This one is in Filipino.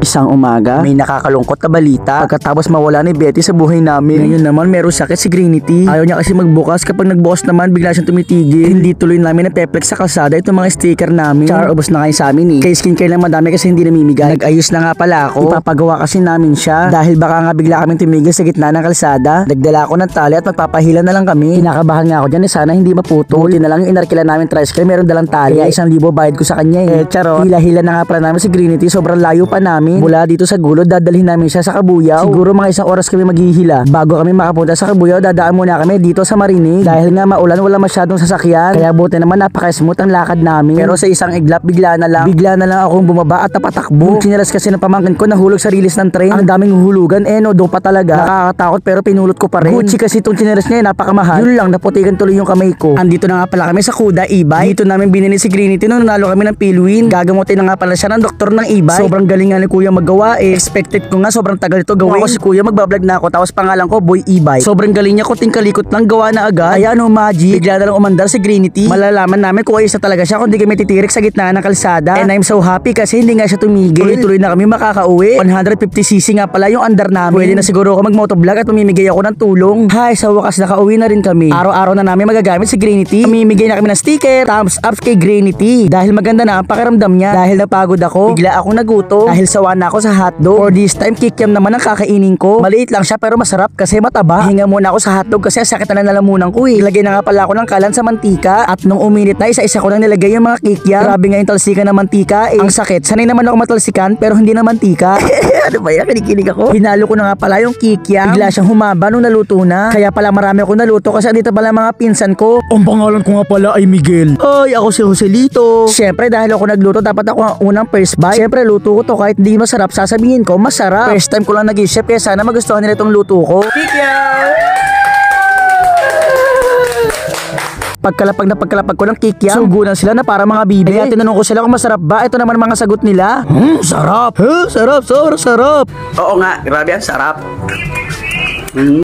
Isang umaga, may nakakalungkot na balita pagkatapos mawala ni Betty sa buhay namin. Ngayon naman, meron sakit si Greenity. Ayaw niya kasi magbukas. Kapag nagbukas naman, bigla siyang tumitigil. hindi tuloy namin na-peplex sa kalsada itong mga sticker namin. Char, ubos na kayo sa amin eh. Kay skincare lang madami kasi hindi namimigay. Nag-ayos na nga pala ako. Ipapagawa kasi namin siya. Dahil baka nga bigla kami tumigil sa gitna ng kalsada. Nagdala ako ng tali at magpapahila na lang kami. Kinakabahan nga ako dyan eh, sana hindi maputol. Buti na lang yung inarkila namin tricycle, meron dalang tali. Kaya isang libo bayad ko sa kanya eh. eh charot. Hila-hila na nga pala namin si Greenity. Sobrang layo pa namin namin. Mula dito sa gulod, dadalhin namin siya sa Kabuyaw. Siguro mga isang oras kami maghihila. Bago kami makapunta sa Kabuyaw, dadaan muna kami dito sa Marinig. Dahil nga maulan, wala masyadong sasakyan. Kaya buti naman napaka-smooth ang lakad namin. Pero sa isang iglap, bigla na lang. Bigla na lang akong bumaba at napatakbo. Yung sinalas kasi ng pamangkin ko, nahulog sa rilis ng train. Ang daming hulugan. Eh no, dopa talaga. Nakakatakot pero pinulot ko pa rin. Gucci kasi itong sinalas niya, eh, napakamahal. Yun lang, naputikan tuloy yung kamay ko. Andito na nga pala kami sa Kuda Ibay. Dito namin binili si Greenity nung nanalo kami ng Pilwin. Gagamutin na nga pala siya ng doktor ng Ibay. Sobrang galing nga ni Kuya kuya magawa eh. Expected ko nga sobrang tagal ito gawin. Ako si kuya magbablog na ako tapos pangalan ko Boy Ibay. Sobrang galing niya kunting kalikot lang gawa na agad. Kaya no Maji. Bigla na lang umandar si Greenity. Malalaman namin kung ayos talaga siya kung di kami titirik sa gitna ng kalsada. And I'm so happy kasi hindi nga siya tumigil. Tuloy-tuloy na kami makakauwi. 150cc nga pala yung andar namin. Pwede na siguro ako mag-motovlog at mamimigay ako ng tulong. Hi, sa wakas nakauwi na rin kami. Araw-araw na namin magagamit si Greenity. Mamimigay na kami ng sticker, thumbs up kay Greenity. Dahil maganda na ang pakiramdam niya. Dahil napagod ako, bigla ako nagutom. Dahil sa natuwa na ako sa hotdog. For this time, kikiam naman ang kakainin ko. Maliit lang siya pero masarap kasi mataba. Hinga muna ako sa hotdog kasi sakit na nalamunan ko eh. Ilagay na nga pala ako ng kalan sa mantika at nung uminit na isa-isa ko lang nilagay yung mga kikiam. Grabe nga yung talsikan ng mantika eh. Ang sakit. Sanay naman ako matalsikan pero hindi na mantika. ano ba yan? Kinikilig ako. Hinalo ko na nga pala yung kikiam. Bigla siyang humaba nung naluto na. Kaya pala marami ako naluto kasi dito pala mga pinsan ko. Ang pangalan ko nga pala ay Miguel. Ay, ako si Joselito. Siyempre, dahil ako nagluto, dapat ako ang unang first bite. Siyempre, luto ko to kahit hindi masarap. Sasabihin ko, masarap. First time ko lang nag-chef kaya sana magustuhan nila itong luto ko. Kikiam! Pagkalapag na pagkalapag ko ng kikyam. Sugunan sila na para mga bibi. Kaya tinanong ko sila kung masarap ba. Ito naman mga sagot nila. Hmm, sarap. Huh, sarap, sarap, sarap. Oo nga, grabe ang sarap. Hmm.